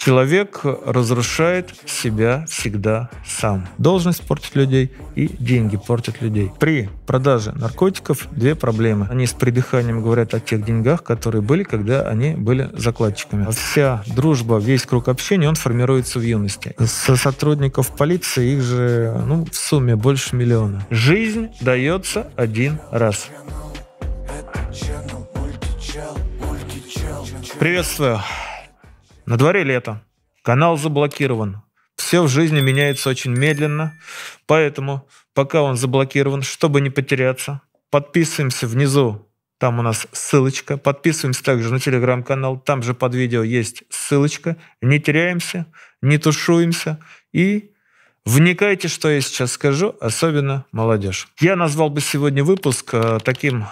Человек разрушает себя всегда сам. Должность портит людей и деньги портят людей. При продаже наркотиков две проблемы. Они с придыханием говорят о тех деньгах, которые были, когда они были закладчиками. А вся дружба, весь круг общения, он формируется в юности. Со сотрудников полиции их же ну, в сумме больше миллиона. Жизнь дается один раз. Приветствую. На дворе лето. Канал заблокирован. Все в жизни меняется очень медленно, поэтому, пока он заблокирован, чтобы не потеряться, подписываемся внизу. Там у нас ссылочка. Подписываемся также на телеграм-канал. Там же под видео есть ссылочка. Не теряемся, не тушуемся. И вникайте, что я сейчас скажу, особенно молодежь. Я назвал бы сегодня выпуск э, таким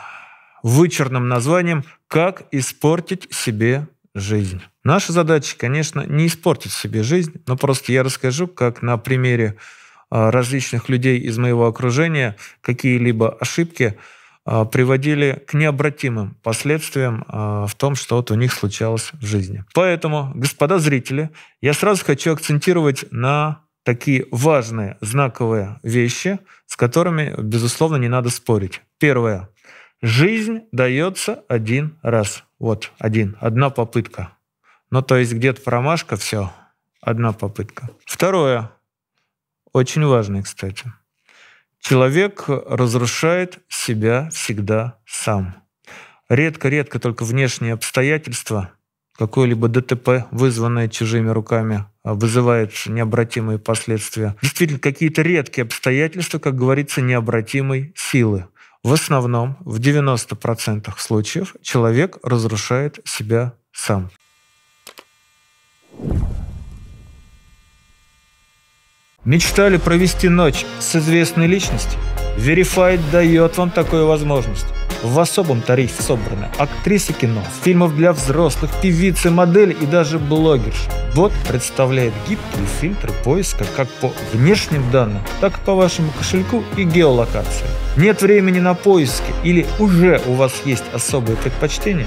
вычурным названием «Как испортить себе жизнь». Наша задача, конечно, не испортить себе жизнь, но просто я расскажу, как на примере а, различных людей из моего окружения какие-либо ошибки а, приводили к необратимым последствиям а, в том, что вот у них случалось в жизни. Поэтому, господа зрители, я сразу хочу акцентировать на такие важные, знаковые вещи, с которыми, безусловно, не надо спорить. Первое. Жизнь дается один раз. Вот, один, одна попытка. Ну, то есть где-то промашка, все, одна попытка. Второе, очень важное, кстати. Человек разрушает себя всегда сам. Редко-редко только внешние обстоятельства, какое-либо ДТП, вызванное чужими руками, а, вызывает необратимые последствия. Действительно, какие-то редкие обстоятельства, как говорится, необратимой силы. В основном, в 90% случаев, человек разрушает себя сам. Мечтали провести ночь с известной личностью? Verified дает вам такую возможность. В особом тарифе собраны актрисы кино, фильмов для взрослых, певицы, модели и даже блогерши. Бот представляет гибкие фильтры поиска как по внешним данным, так и по вашему кошельку и геолокации. Нет времени на поиски или уже у вас есть особые предпочтения?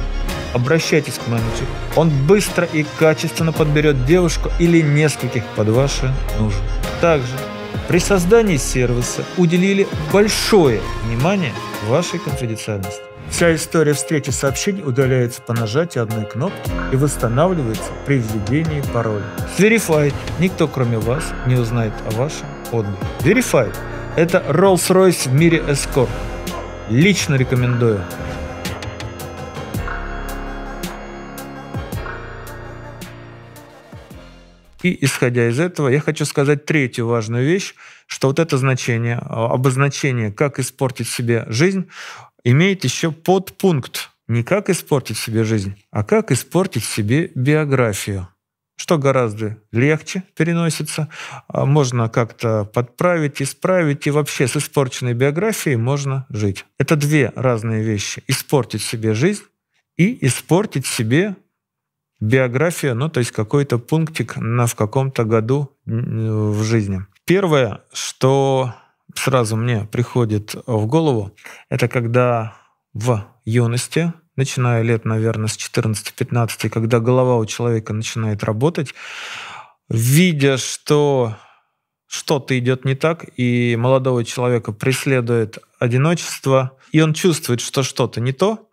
Обращайтесь к менеджеру. Он быстро и качественно подберет девушку или нескольких под ваши нужды. Также при создании сервиса уделили большое внимание вашей конфиденциальности. Вся история встречи сообщений удаляется по нажатию одной кнопки и восстанавливается при введении пароля. С Verify никто кроме вас не узнает о вашем отдыхе. Verify – это Rolls-Royce в мире Escort. Лично рекомендую. И исходя из этого, я хочу сказать третью важную вещь, что вот это значение, а, обозначение «как испортить себе жизнь» имеет еще подпункт не «как испортить себе жизнь», а «как испортить себе биографию» что гораздо легче переносится, а, можно как-то подправить, исправить, и вообще с испорченной биографией можно жить. Это две разные вещи. Испортить себе жизнь и испортить себе биография, ну, то есть какой-то пунктик на в каком-то году э, в жизни. Первое, что сразу мне приходит в голову, это когда в юности, начиная лет, наверное, с 14-15, когда голова у человека начинает работать, видя, что что-то идет не так, и молодого человека преследует одиночество, и он чувствует, что что-то не то,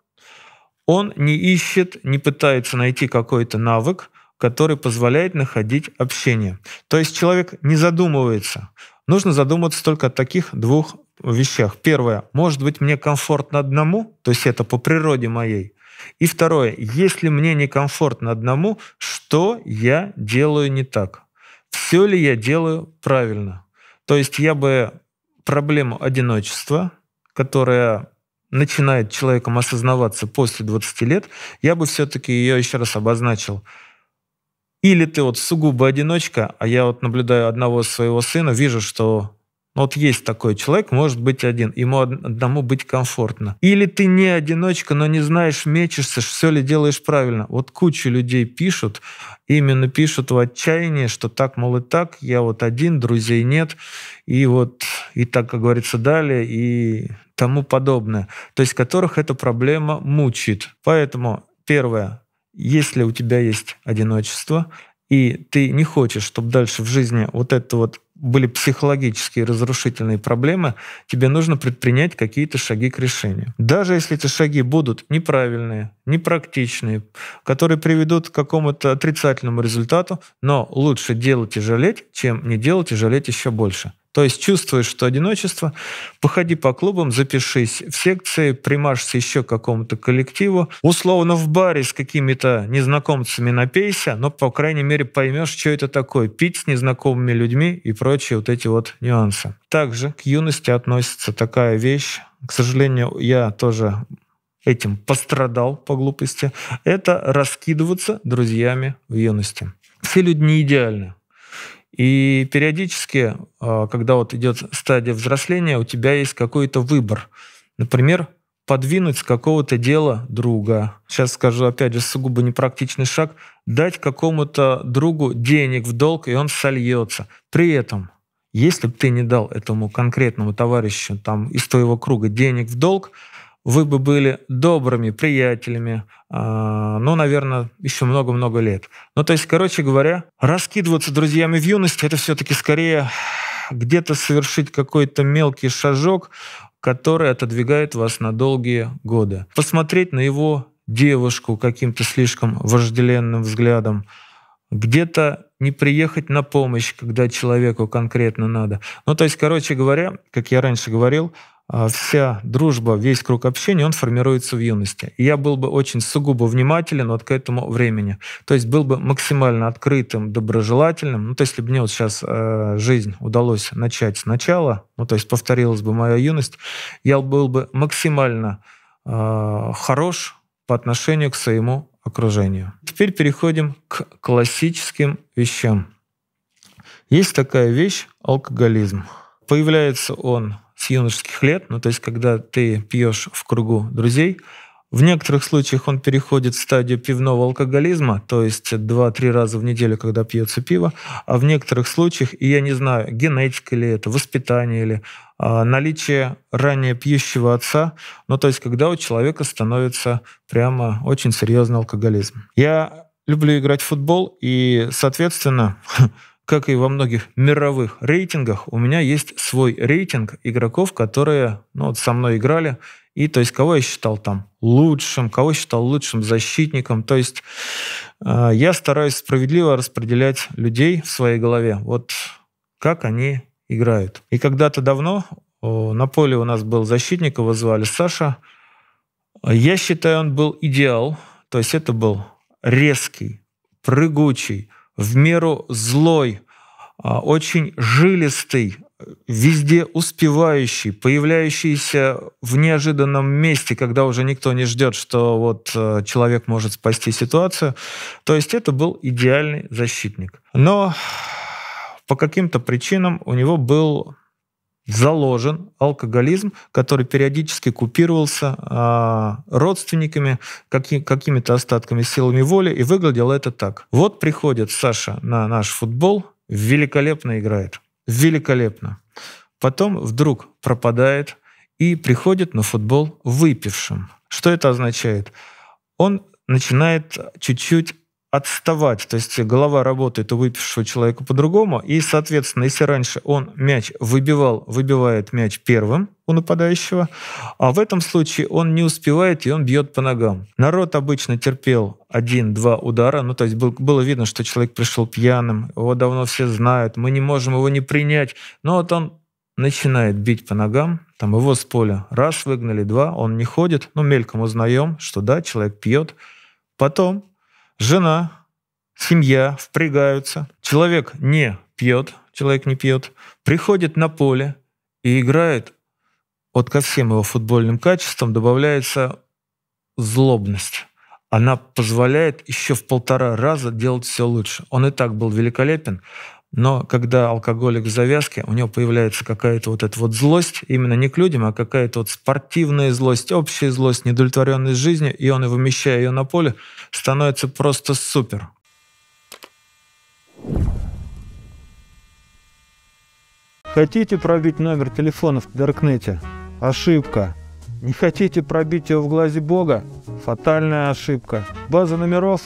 он не ищет, не пытается найти какой-то навык, который позволяет находить общение. То есть человек не задумывается. Нужно задуматься только о таких двух вещах. Первое, может быть, мне комфортно одному, то есть это по природе моей. И второе, если мне некомфортно одному, что я делаю не так? Все ли я делаю правильно? То есть я бы проблему одиночества, которая начинает человеком осознаваться после 20 лет, я бы все-таки ее еще раз обозначил. Или ты вот сугубо одиночка, а я вот наблюдаю одного своего сына, вижу, что вот есть такой человек, может быть один, ему одному быть комфортно. Или ты не одиночка, но не знаешь, мечешься, все ли делаешь правильно. Вот куча людей пишут, именно пишут в отчаянии, что так, мол, и так, я вот один, друзей нет, и вот, и так, как говорится, далее, и тому подобное, то есть которых эта проблема мучит. Поэтому первое, если у тебя есть одиночество, и ты не хочешь, чтобы дальше в жизни вот это вот были психологические разрушительные проблемы, тебе нужно предпринять какие-то шаги к решению. Даже если эти шаги будут неправильные, непрактичные, которые приведут к какому-то отрицательному результату, но лучше делать и жалеть, чем не делать и жалеть еще больше. То есть чувствуешь, что одиночество, походи по клубам, запишись в секции, примажься еще к какому-то коллективу, условно в баре с какими-то незнакомцами напейся, но, по крайней мере, поймешь, что это такое, пить с незнакомыми людьми и прочие вот эти вот нюансы. Также к юности относится такая вещь, к сожалению, я тоже этим пострадал по глупости, это раскидываться друзьями в юности. Все люди не идеальны. И периодически, а, когда вот идет стадия взросления, у тебя есть какой-то выбор. Например, подвинуть с какого-то дела друга. Сейчас скажу, опять же, сугубо непрактичный шаг. Дать какому-то другу денег в долг, и он сольется. При этом, если бы ты не дал этому конкретному товарищу там, из твоего круга денег в долг, вы бы были добрыми приятелями, а, ну, наверное, еще много-много лет. Ну, то есть, короче говоря, раскидываться друзьями в юности, это все-таки скорее где-то совершить какой-то мелкий шажок, который отодвигает вас на долгие годы. Посмотреть на его девушку каким-то слишком вожделенным взглядом, где-то не приехать на помощь, когда человеку конкретно надо. Ну, то есть, короче говоря, как я раньше говорил, а, вся дружба, весь круг общения, он формируется в юности. И я был бы очень сугубо внимателен вот к этому времени. То есть был бы максимально открытым, доброжелательным. Ну, то есть если бы мне вот сейчас э, жизнь удалось начать сначала, ну, то есть повторилась бы моя юность, я был бы максимально э, хорош по отношению к своему окружению. Теперь переходим к классическим вещам. Есть такая вещь – алкоголизм. Появляется он с юношеских лет, ну то есть когда ты пьешь в кругу друзей, в некоторых случаях он переходит в стадию пивного алкоголизма, то есть 2-3 раза в неделю, когда пьется пиво, а в некоторых случаях, и я не знаю, генетика ли это, воспитание ли, а, наличие ранее пьющего отца, ну то есть когда у человека становится прямо очень серьезный алкоголизм. Я люблю играть в футбол, и, соответственно, как и во многих мировых рейтингах, у меня есть свой рейтинг игроков, которые ну, вот со мной играли. И то есть кого я считал там лучшим, кого считал лучшим защитником. То есть э, я стараюсь справедливо распределять людей в своей голове. Вот как они играют. И когда-то давно на поле у нас был защитник, его звали Саша. Я считаю, он был идеал. То есть это был резкий, прыгучий, в меру злой, а, очень жилистый, везде успевающий, появляющийся в неожиданном месте, когда уже никто не ждет, что вот э, человек может спасти ситуацию. То есть это был идеальный защитник. Но по каким-то причинам у него был заложен алкоголизм, который периодически купировался а, родственниками, каки, какими-то остатками силами воли, и выглядело это так. Вот приходит Саша на наш футбол, великолепно играет, великолепно. Потом вдруг пропадает и приходит на футбол выпившим. Что это означает? Он начинает чуть-чуть отставать. То есть голова работает у выпившего человека по-другому. И, соответственно, если раньше он мяч выбивал, выбивает мяч первым у нападающего, а в этом случае он не успевает, и он бьет по ногам. Народ обычно терпел один-два удара, ну то есть был, было видно, что человек пришел пьяным, его давно все знают, мы не можем его не принять, но вот он начинает бить по ногам, там его с поля раз выгнали, два, он не ходит, ну мельком узнаем, что да, человек пьет, Потом жена, семья впрягаются, человек не пьет, человек не пьет, приходит на поле и играет, вот ко всем его футбольным качествам добавляется злобность. Она позволяет еще в полтора раза делать все лучше. Он и так был великолепен, но когда алкоголик в завязке, у него появляется какая-то вот эта вот злость, именно не к людям, а какая-то вот спортивная злость, общая злость, недовлетворенность жизни, и он, вымещая ее на поле, становится просто супер. Хотите пробить номер телефона в Даркнете? Ошибка. Не хотите пробить его в глазе Бога? Фатальная ошибка. База номеров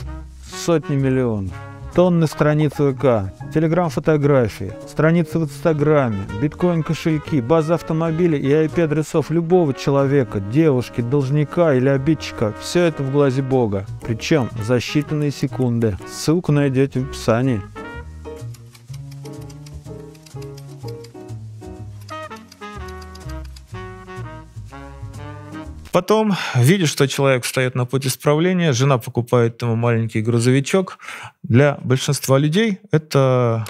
сотни миллионов тонны страниц ВК, телеграм-фотографии, страницы в Инстаграме, биткоин-кошельки, база автомобилей и IP-адресов любого человека, девушки, должника или обидчика. Все это в глазе Бога. Причем за считанные секунды. Ссылку найдете в описании. Потом видишь, что человек встает на путь исправления, жена покупает ему маленький грузовичок. Для большинства людей это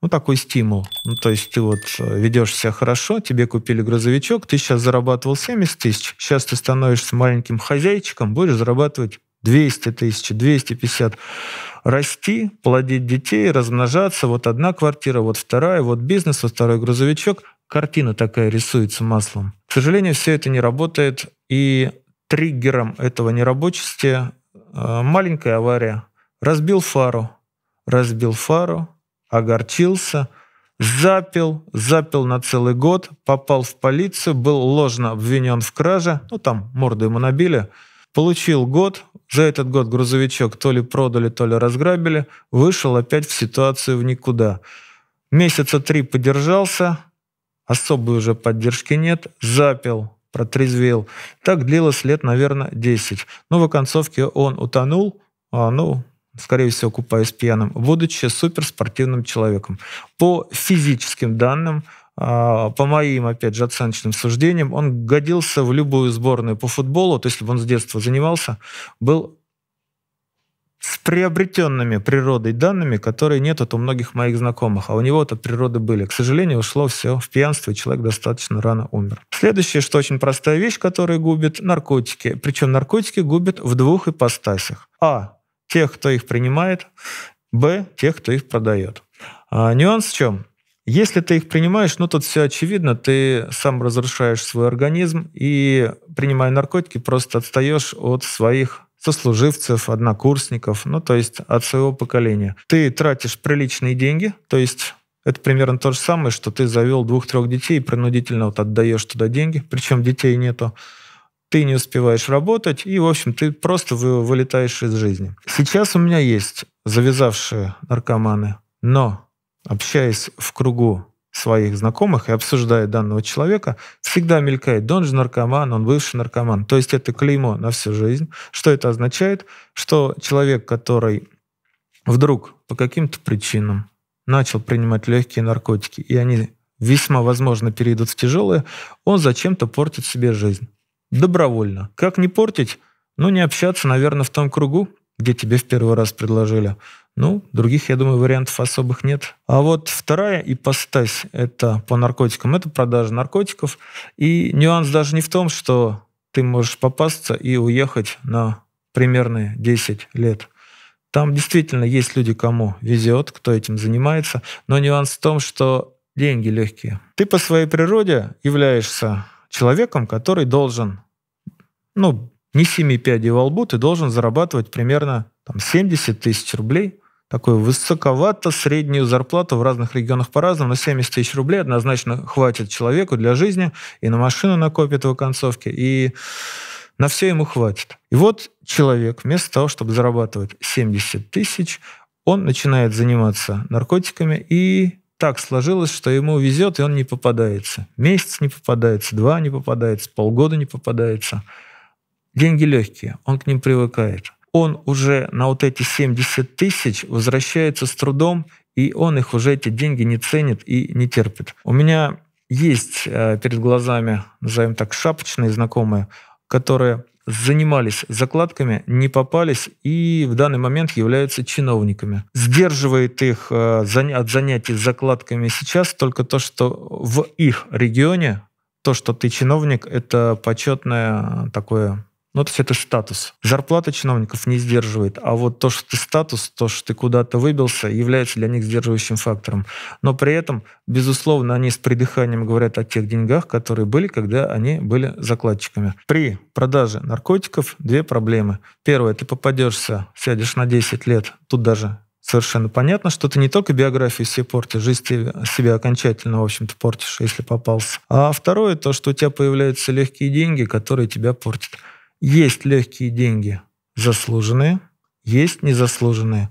ну, такой стимул. Ну, то есть ты вот э, ведешь себя хорошо, тебе купили грузовичок, ты сейчас зарабатывал 70 тысяч, сейчас ты становишься маленьким хозяйчиком, будешь зарабатывать 200 тысяч, 250. Расти, плодить детей, размножаться. Вот одна квартира, вот вторая, вот бизнес, вот второй грузовичок. Картина такая рисуется маслом. К сожалению, все это не работает и триггером этого нерабочести э, маленькая авария. Разбил фару, разбил фару, огорчился, запил, запил на целый год, попал в полицию, был ложно обвинен в краже, ну там морду ему набили, получил год, за этот год грузовичок то ли продали, то ли разграбили, вышел опять в ситуацию в никуда. Месяца три подержался, особой уже поддержки нет, запил, протрезвел. Так длилось лет, наверное, 10. Но в оконцовке он утонул, а, ну, скорее всего, купаясь пьяным, будучи суперспортивным человеком. По физическим данным, а, по моим, опять же, оценочным суждениям, он годился в любую сборную по футболу, то есть, если бы он с детства занимался, был с приобретенными природой данными, которые нет у многих моих знакомых, а у него-то природы были. К сожалению, ушло все в пьянство, и человек достаточно рано умер. Следующее, что очень простая вещь, которая губит, наркотики. Причем наркотики губят в двух ипостасях. А. Тех, кто их принимает. Б. Тех, кто их продает. А, нюанс в чем? Если ты их принимаешь, ну тут все очевидно, ты сам разрушаешь свой организм и, принимая наркотики, просто отстаешь от своих сослуживцев, однокурсников, ну, то есть от своего поколения. Ты тратишь приличные деньги, то есть это примерно то же самое, что ты завел двух-трех детей и принудительно вот отдаешь туда деньги, причем детей нету. Ты не успеваешь работать, и, в общем, ты просто вылетаешь из жизни. Сейчас у меня есть завязавшие наркоманы, но общаясь в кругу своих знакомых и обсуждая данного человека, всегда мелькает, да он же наркоман, он бывший наркоман. То есть это клеймо на всю жизнь. Что это означает? Что человек, который вдруг по каким-то причинам начал принимать легкие наркотики, и они весьма возможно перейдут в тяжелые, он зачем-то портит себе жизнь. Добровольно. Как не портить? Ну, не общаться, наверное, в том кругу, где тебе в первый раз предложили. Ну, других, я думаю, вариантов особых нет. А вот вторая ипостась, это по наркотикам, это продажа наркотиков. И нюанс даже не в том, что ты можешь попасться и уехать на примерно 10 лет. Там действительно есть люди, кому везет, кто этим занимается, но нюанс в том, что деньги легкие. Ты по своей природе являешься человеком, который должен, ну, не семи пядей во лбу, ты должен зарабатывать примерно там, 70 тысяч рублей такой высоковато среднюю зарплату в разных регионах по-разному, но 70 тысяч рублей однозначно хватит человеку для жизни, и на машину накопит в концовки и на все ему хватит. И вот человек вместо того, чтобы зарабатывать 70 тысяч, он начинает заниматься наркотиками, и так сложилось, что ему везет, и он не попадается. Месяц не попадается, два не попадается, полгода не попадается. Деньги легкие, он к ним привыкает он уже на вот эти 70 тысяч возвращается с трудом, и он их уже эти деньги не ценит и не терпит. У меня есть э, перед глазами, назовем так, шапочные знакомые, которые занимались закладками, не попались и в данный момент являются чиновниками. Сдерживает их э, от занятий закладками сейчас только то, что в их регионе то, что ты чиновник, это почетное такое ну, то есть это статус. Зарплата чиновников не сдерживает, а вот то, что ты статус, то, что ты куда-то выбился, является для них сдерживающим фактором. Но при этом, безусловно, они с придыханием говорят о тех деньгах, которые были, когда они были закладчиками. При продаже наркотиков две проблемы. Первое, ты попадешься, сядешь на 10 лет, тут даже совершенно понятно, что ты не только биографию себе портишь, жизнь тебе, себя окончательно, в общем-то, портишь, если попался. А второе, то, что у тебя появляются легкие деньги, которые тебя портят. Есть легкие деньги заслуженные, есть незаслуженные.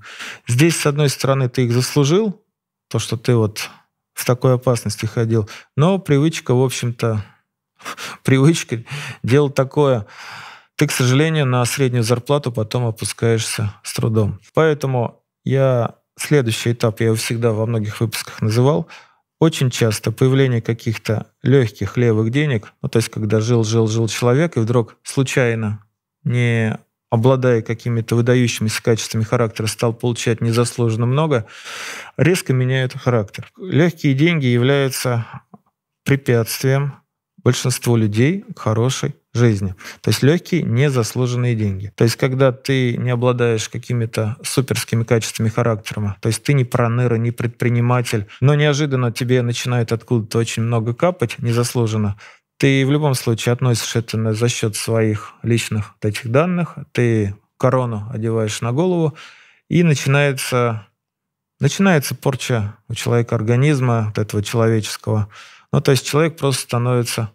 Здесь, с одной стороны, ты их заслужил, то, что ты вот в такой опасности ходил, но привычка, в общем-то, привычка, дело такое, ты, к сожалению, на среднюю зарплату потом опускаешься с трудом. Поэтому я следующий этап, я его всегда во многих выпусках называл, очень часто появление каких-то легких левых денег, ну, то есть когда жил-жил-жил человек, и вдруг случайно, не обладая какими-то выдающимися качествами характера, стал получать незаслуженно много, резко меняет характер. Легкие деньги являются препятствием большинству людей к хорошей жизни. То есть легкие, незаслуженные деньги. То есть когда ты не обладаешь какими-то суперскими качествами характера, то есть ты не проныра, не предприниматель, но неожиданно тебе начинает откуда-то очень много капать, незаслуженно, ты в любом случае относишь это на, за счет своих личных этих данных, ты корону одеваешь на голову, и начинается, начинается порча у человека организма, вот этого человеческого. Ну, то есть человек просто становится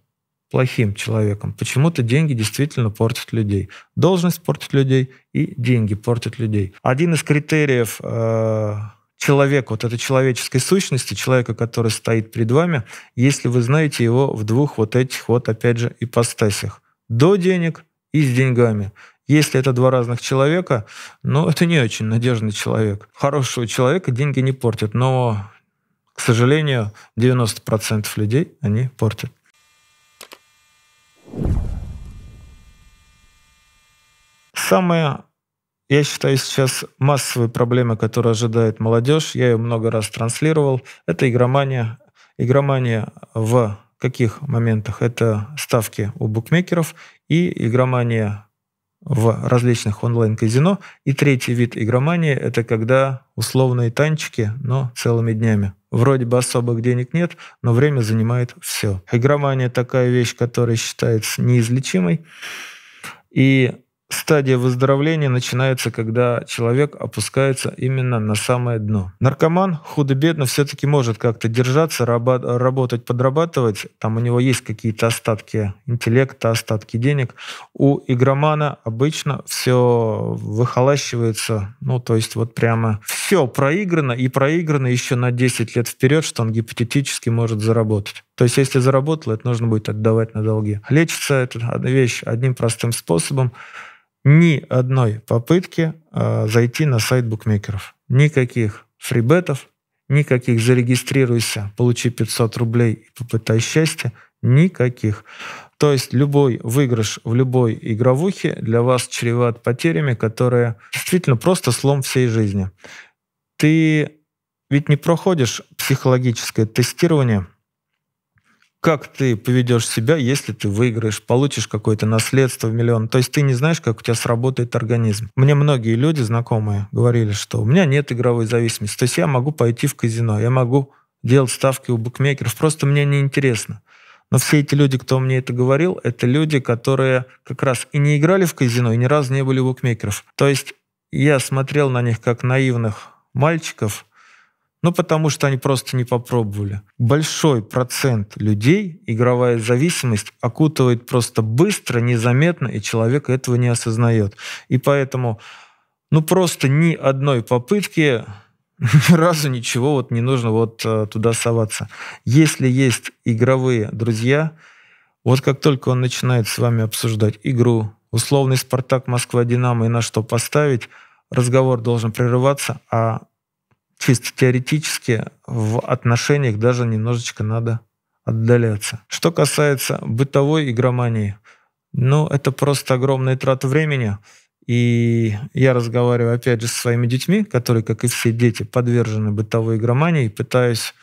плохим человеком. Почему-то деньги действительно портят людей. Должность портит людей и деньги портят людей. Один из критериев э, человека, вот этой человеческой сущности, человека, который стоит перед вами, если вы знаете его в двух вот этих вот, опять же, ипостасях. До денег и с деньгами. Если это два разных человека, ну, это не очень надежный человек. Хорошего человека деньги не портят, но, к сожалению, 90% людей они портят. Самая, я считаю, сейчас массовая проблема, которая ожидает молодежь, я ее много раз транслировал, это игромания. Игромания в каких моментах? Это ставки у букмекеров и игромания в различных онлайн-казино. И третий вид игромании – это когда условные танчики, но целыми днями. Вроде бы особых денег нет, но время занимает все. Игромания – такая вещь, которая считается неизлечимой. И Стадия выздоровления начинается, когда человек опускается именно на самое дно. Наркоман худо-бедно все-таки может как-то держаться, работать, подрабатывать. Там у него есть какие-то остатки интеллекта, остатки денег. У игромана обычно все выхолащивается. Ну, то есть вот прямо все проиграно и проиграно еще на 10 лет вперед, что он гипотетически может заработать. То есть если заработал, это нужно будет отдавать на долги. Лечится эта вещь одним простым способом ни одной попытки э, зайти на сайт букмекеров. Никаких фрибетов, никаких «зарегистрируйся, получи 500 рублей и попытай счастье», никаких. То есть любой выигрыш в любой игровухе для вас чреват потерями, которые действительно просто слом всей жизни. Ты ведь не проходишь психологическое тестирование – как ты поведешь себя, если ты выиграешь, получишь какое-то наследство в миллион. То есть ты не знаешь, как у тебя сработает организм. Мне многие люди знакомые говорили, что у меня нет игровой зависимости. То есть я могу пойти в казино, я могу делать ставки у букмекеров. Просто мне неинтересно. Но все эти люди, кто мне это говорил, это люди, которые как раз и не играли в казино, и ни разу не были букмекеров. То есть я смотрел на них как наивных мальчиков – ну, потому что они просто не попробовали. Большой процент людей игровая зависимость окутывает просто быстро, незаметно, и человек этого не осознает. И поэтому, ну, просто ни одной попытки ни разу ничего вот не нужно вот э, туда соваться. Если есть игровые друзья, вот как только он начинает с вами обсуждать игру, условный «Спартак», «Москва», «Динамо» и на что поставить, разговор должен прерываться, а чисто теоретически в отношениях даже немножечко надо отдаляться. Что касается бытовой игромании, ну, это просто огромный трат времени. И я разговариваю, опять же, со своими детьми, которые, как и все дети, подвержены бытовой игромании, пытаюсь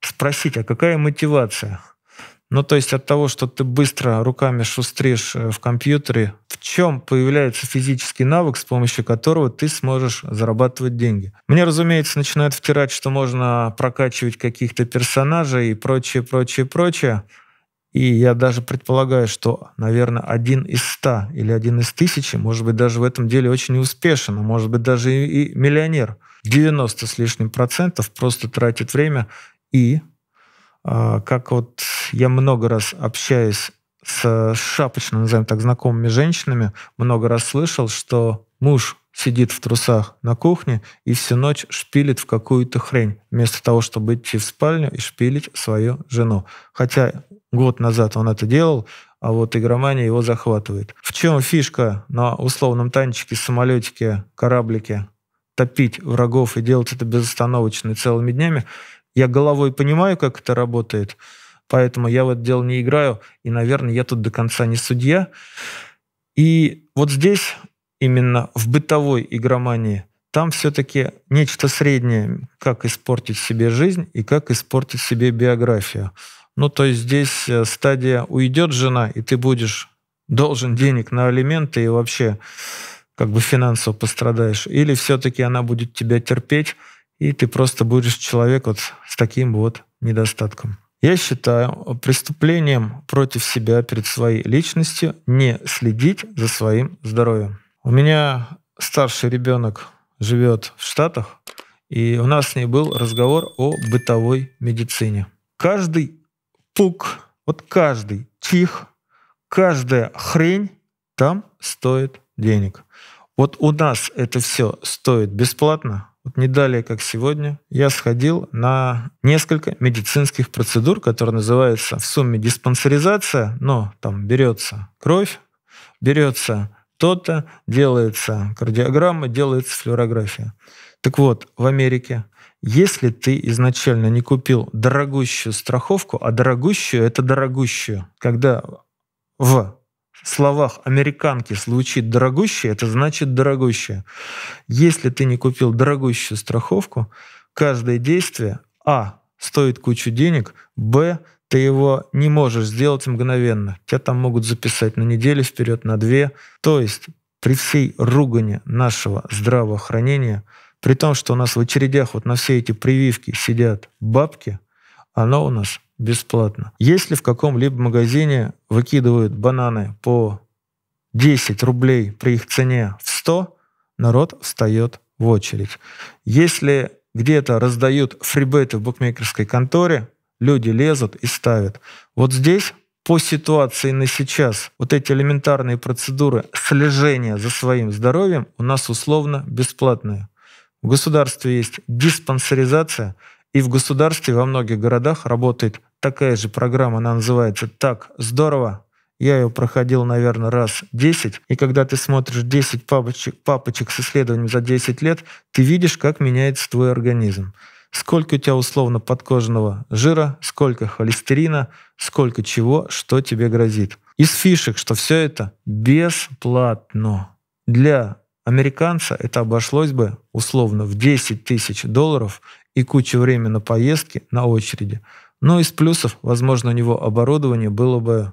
спросить, а какая мотивация – ну, то есть от того, что ты быстро руками шустришь э, в компьютере, в чем появляется физический навык, с помощью которого ты сможешь зарабатывать деньги. Мне, разумеется, начинают втирать, что можно прокачивать каких-то персонажей и прочее, прочее, прочее. И я даже предполагаю, что, наверное, один из ста или один из тысячи, может быть, даже в этом деле очень успешен, а может быть, даже и, и миллионер. 90 с лишним процентов просто тратит время и, а, как вот я много раз общаюсь с шапочно, назовем так, знакомыми женщинами, много раз слышал, что муж сидит в трусах на кухне и всю ночь шпилит в какую-то хрень, вместо того, чтобы идти в спальню и шпилить свою жену. Хотя год назад он это делал, а вот игромания его захватывает. В чем фишка на условном танчике, самолетике, кораблике топить врагов и делать это безостановочно целыми днями? Я головой понимаю, как это работает, Поэтому я в это дело не играю, и, наверное, я тут до конца не судья. И вот здесь, именно в бытовой игромании, там все-таки нечто среднее, как испортить себе жизнь и как испортить себе биографию. Ну, то есть здесь э, стадия «уйдет жена, и ты будешь должен денег на алименты и вообще как бы финансово пострадаешь, или все-таки она будет тебя терпеть, и ты просто будешь человек вот с таким вот недостатком. Я считаю преступлением против себя перед своей личностью не следить за своим здоровьем. У меня старший ребенок живет в Штатах, и у нас с ней был разговор о бытовой медицине. Каждый пук, вот каждый тих, каждая хрень там стоит денег. Вот у нас это все стоит бесплатно, вот не далее, как сегодня, я сходил на несколько медицинских процедур, которые называются в сумме диспансеризация, но там берется кровь, берется то-то, делается кардиограмма, делается флюорография. Так вот, в Америке, если ты изначально не купил дорогущую страховку, а дорогущую – это дорогущую, когда в словах американки звучит дорогущее, это значит дорогущее. Если ты не купил дорогущую страховку, каждое действие А стоит кучу денег, Б ты его не можешь сделать мгновенно. Тебя там могут записать на неделю вперед, на две. То есть при всей ругане нашего здравоохранения, при том, что у нас в очередях вот на все эти прививки сидят бабки, оно у нас бесплатно. Если в каком-либо магазине выкидывают бананы по 10 рублей при их цене в 100, народ встает в очередь. Если где-то раздают фрибеты в букмекерской конторе, люди лезут и ставят. Вот здесь по ситуации на сейчас вот эти элементарные процедуры слежения за своим здоровьем у нас условно бесплатные. В государстве есть диспансеризация, и в государстве во многих городах работает такая же программа, она называется «Так, здорово». Я ее проходил, наверное, раз 10. И когда ты смотришь 10 папочек, папочек с исследованием за 10 лет, ты видишь, как меняется твой организм. Сколько у тебя условно подкожного жира, сколько холестерина, сколько чего, что тебе грозит. Из фишек, что все это бесплатно. Для американца это обошлось бы условно в 10 тысяч долларов и кучу времени на поездки на очереди. Но ну, из плюсов, возможно, у него оборудование было бы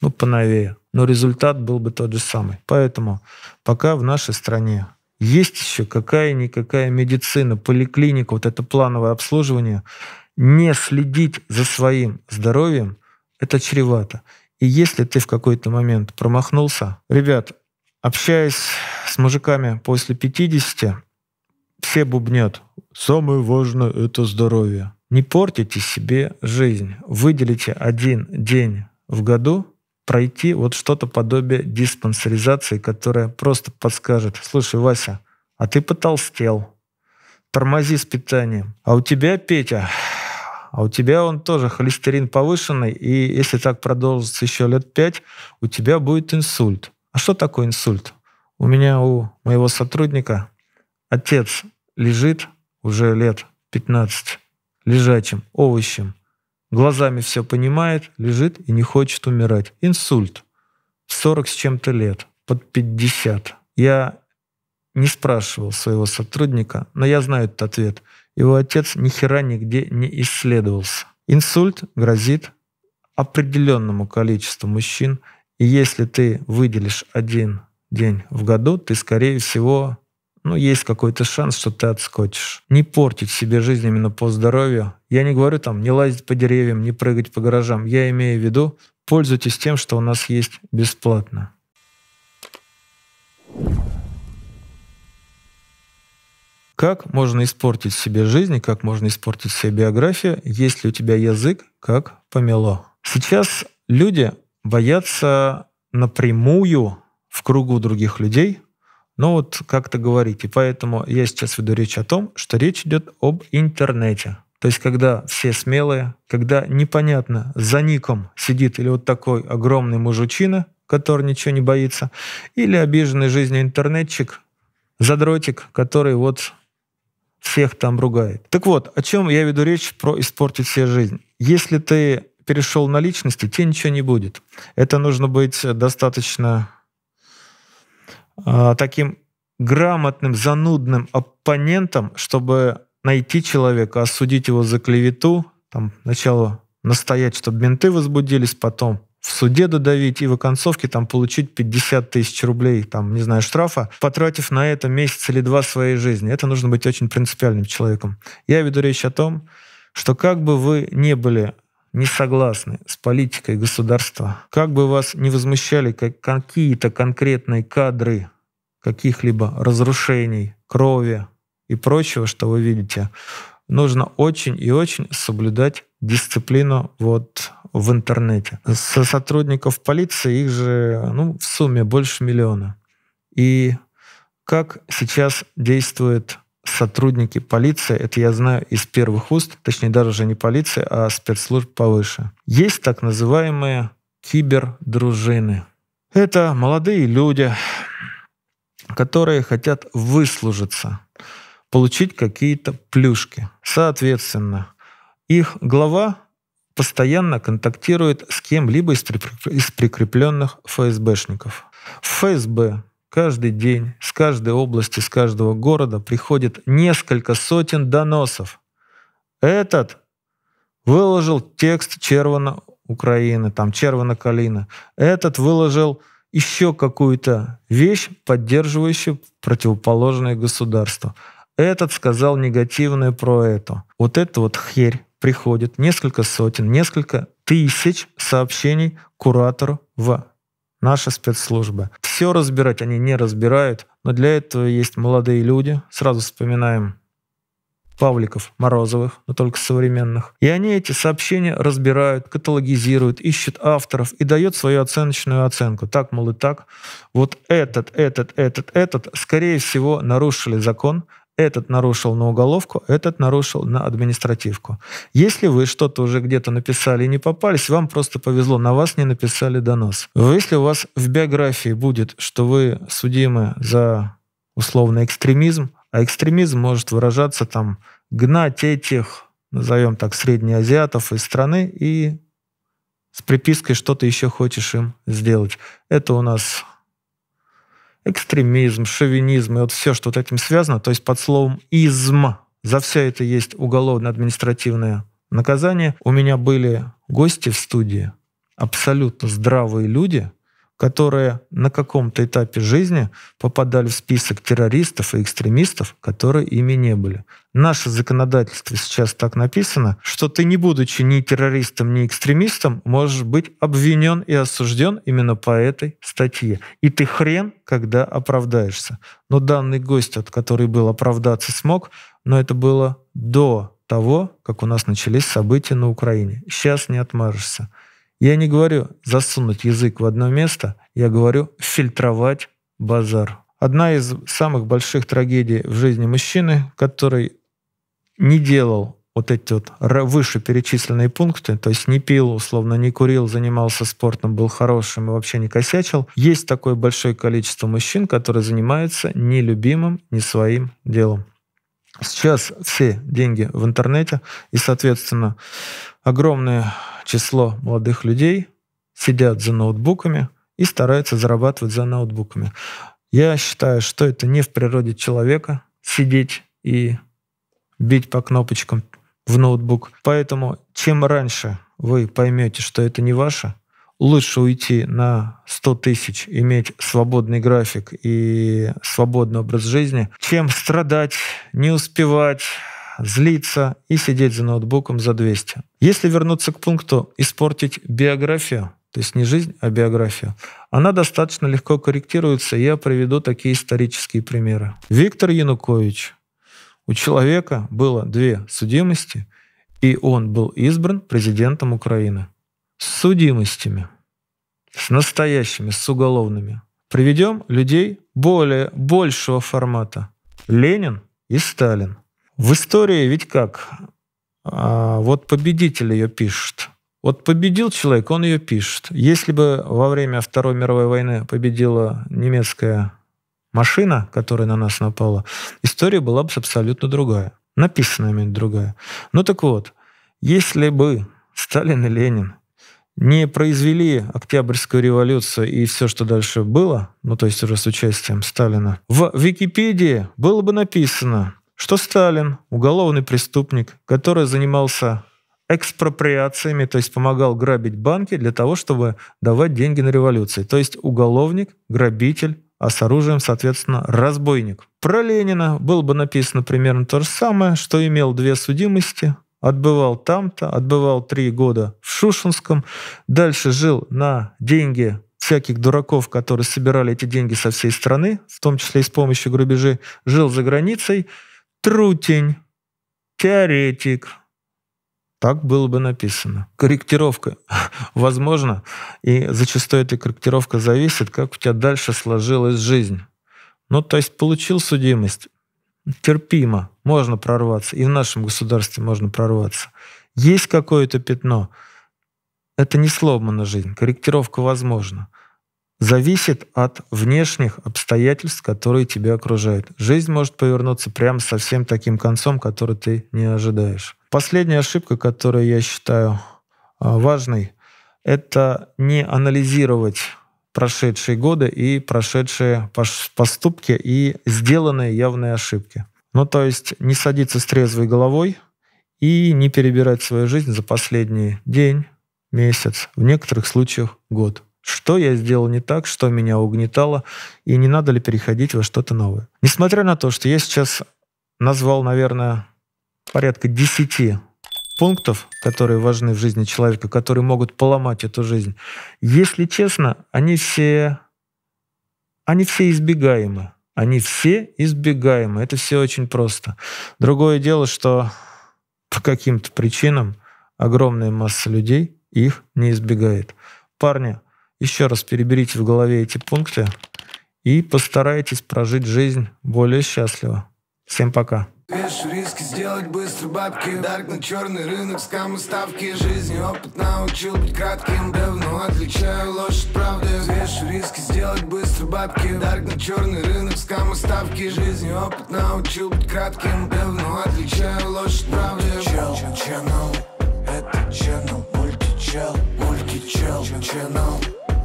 ну, поновее, но результат был бы тот же самый. Поэтому пока в нашей стране есть еще какая-никакая медицина, поликлиника, вот это плановое обслуживание, не следить за своим здоровьем, это чревато. И если ты в какой-то момент промахнулся, ребят, общаясь с мужиками после 50, все бубнет. самое важное — это здоровье. Не портите себе жизнь. Выделите один день в году пройти вот что-то подобие диспансеризации, которая просто подскажет, слушай, Вася, а ты потолстел, тормози с питанием. А у тебя, Петя, а у тебя он тоже холестерин повышенный, и если так продолжится еще лет пять, у тебя будет инсульт. А что такое инсульт? У меня у моего сотрудника отец лежит уже лет 15 лежачим овощем. Глазами все понимает, лежит и не хочет умирать. Инсульт. 40 с чем-то лет, под 50. Я не спрашивал своего сотрудника, но я знаю этот ответ. Его отец ни хера нигде не исследовался. Инсульт грозит определенному количеству мужчин, и если ты выделишь один день в году, ты, скорее всего, ну, есть какой-то шанс, что ты отскочишь. Не портить себе жизнь именно по здоровью. Я не говорю там не лазить по деревьям, не прыгать по гаражам. Я имею в виду, пользуйтесь тем, что у нас есть бесплатно. Как можно испортить себе жизнь, как можно испортить себе биографию, если у тебя язык как помело? Сейчас люди боятся напрямую в кругу других людей – ну вот как-то говорите. Поэтому я сейчас веду речь о том, что речь идет об интернете. То есть когда все смелые, когда непонятно, за ником сидит или вот такой огромный мужичина, который ничего не боится, или обиженный жизнью интернетчик, задротик, который вот всех там ругает. Так вот, о чем я веду речь про испортить себе жизнь. Если ты перешел на личности, тебе ничего не будет. Это нужно быть достаточно а, таким грамотным, занудным оппонентом, чтобы найти человека, осудить его за клевету, там сначала настоять, чтобы менты возбудились, потом в суде додавить и в оконцовке там получить 50 тысяч рублей, там, не знаю, штрафа, потратив на это месяц или два своей жизни. Это нужно быть очень принципиальным человеком. Я веду речь о том, что как бы вы ни были не согласны с политикой государства. Как бы вас не возмущали какие-то конкретные кадры каких-либо разрушений, крови и прочего, что вы видите, нужно очень и очень соблюдать дисциплину вот в интернете. Со сотрудников полиции их же ну, в сумме больше миллиона. И как сейчас действует сотрудники полиции, это я знаю из первых уст, точнее даже уже не полиции, а спецслужб повыше. Есть так называемые кибердружины. Это молодые люди, которые хотят выслужиться, получить какие-то плюшки. Соответственно, их глава постоянно контактирует с кем-либо из, прикрепленных ФСБшников. В ФСБ Каждый день с каждой области, с каждого города приходит несколько сотен доносов. Этот выложил текст Червона Украины, там Червона Калина. Этот выложил еще какую-то вещь, поддерживающую противоположное государство. Этот сказал негативное про это. Вот это вот херь приходит, несколько сотен, несколько тысяч сообщений куратору в наши спецслужбы. Все разбирать они не разбирают, но для этого есть молодые люди. Сразу вспоминаем Павликов, Морозовых, но только современных. И они эти сообщения разбирают, каталогизируют, ищут авторов и дают свою оценочную оценку. Так, мол, и так. Вот этот, этот, этот, этот, скорее всего, нарушили закон – этот нарушил на уголовку, этот нарушил на административку. Если вы что-то уже где-то написали и не попались, вам просто повезло, на вас не написали донос. Если у вас в биографии будет, что вы судимы за условный экстремизм, а экстремизм может выражаться там гнать этих, назовем так, среднеазиатов из страны и с припиской что-то еще хочешь им сделать. Это у нас экстремизм, шовинизм и вот все, что вот этим связано, то есть под словом «изм» за все это есть уголовно-административное наказание. У меня были гости в студии, абсолютно здравые люди, которые на каком-то этапе жизни попадали в список террористов и экстремистов, которые ими не были. Наше законодательство сейчас так написано, что ты, не будучи ни террористом, ни экстремистом, можешь быть обвинен и осужден именно по этой статье. И ты хрен, когда оправдаешься. Но данный гость, от который был оправдаться смог, но это было до того, как у нас начались события на Украине. Сейчас не отмажешься. Я не говорю засунуть язык в одно место, я говорю фильтровать базар. Одна из самых больших трагедий в жизни мужчины, который не делал вот эти вот вышеперечисленные пункты, то есть не пил, условно, не курил, занимался спортом, был хорошим и вообще не косячил. Есть такое большое количество мужчин, которые занимаются нелюбимым, не своим делом. Сейчас все деньги в интернете, и, соответственно, огромное число молодых людей сидят за ноутбуками и стараются зарабатывать за ноутбуками. Я считаю, что это не в природе человека сидеть и бить по кнопочкам в ноутбук. Поэтому чем раньше вы поймете, что это не ваше, лучше уйти на 100 тысяч, иметь свободный график и свободный образ жизни, чем страдать, не успевать, злиться и сидеть за ноутбуком за 200. Если вернуться к пункту «испортить биографию», то есть не жизнь, а биография, она достаточно легко корректируется. Я приведу такие исторические примеры. Виктор Янукович. У человека было две судимости, и он был избран президентом Украины с судимостями, с настоящими, с уголовными. Приведем людей более большего формата. Ленин и Сталин. В истории ведь как? А, вот победитель ее пишет. Вот победил человек, он ее пишет. Если бы во время Второй мировой войны победила немецкая машина, которая на нас напала, история была бы абсолютно другая. Написанная именно другая. Ну так вот, если бы Сталин и Ленин не произвели Октябрьскую революцию и все, что дальше было, ну то есть уже с участием Сталина, в Википедии было бы написано, что Сталин – уголовный преступник, который занимался экспроприациями, то есть помогал грабить банки для того, чтобы давать деньги на революции. То есть уголовник, грабитель, а с оружием, соответственно, разбойник. Про Ленина было бы написано примерно то же самое, что имел две судимости – Отбывал там-то, отбывал три года в Шушинском. Дальше жил на деньги всяких дураков, которые собирали эти деньги со всей страны, в том числе и с помощью грабежей, жил за границей. Трутень, теоретик. Так было бы написано. Корректировка. Возможно, и зачастую эта корректировка зависит, как у тебя дальше сложилась жизнь. Ну, то есть получил судимость, терпимо, можно прорваться, и в нашем государстве можно прорваться. Есть какое-то пятно, это не сломана жизнь, корректировка возможна. Зависит от внешних обстоятельств, которые тебя окружают. Жизнь может повернуться прямо совсем таким концом, который ты не ожидаешь. Последняя ошибка, которую я считаю а, важной, это не анализировать прошедшие годы и прошедшие поступки и сделанные явные ошибки. Ну, то есть не садиться с трезвой головой и не перебирать свою жизнь за последний день, месяц, в некоторых случаях год. Что я сделал не так, что меня угнетало, и не надо ли переходить во что-то новое. Несмотря на то, что я сейчас назвал, наверное, порядка десяти пунктов, которые важны в жизни человека, которые могут поломать эту жизнь, если честно, они все, они все избегаемы. Они все избегаемы. Это все очень просто. Другое дело, что по каким-то причинам огромная масса людей их не избегает. Парни, еще раз переберите в голове эти пункты и постарайтесь прожить жизнь более счастливо. Всем пока. Вешу риски сделать быстро бабки Дарк на черный рынок, скамы, ставки Жизни опыт научил быть кратким Давно отличаю ложь от правды Вешу риски сделать быстро бабки Дарк на черный рынок, скамы, ставки Жизни опыт научил быть кратким Давно отличаю ложь от правды Чел, ченнел, это ченнел Мультичел, мультичел, ченнел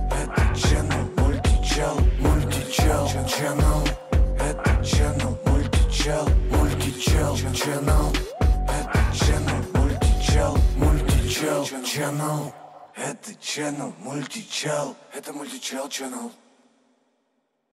Это ченнел, мультичел, мультичел Ченнел, это ченнел, мультичел, мультичел мультичел, ченал, это ченал, мультичел, мультичел, ченал, это ченал, мультичел, это мультичел, ченал.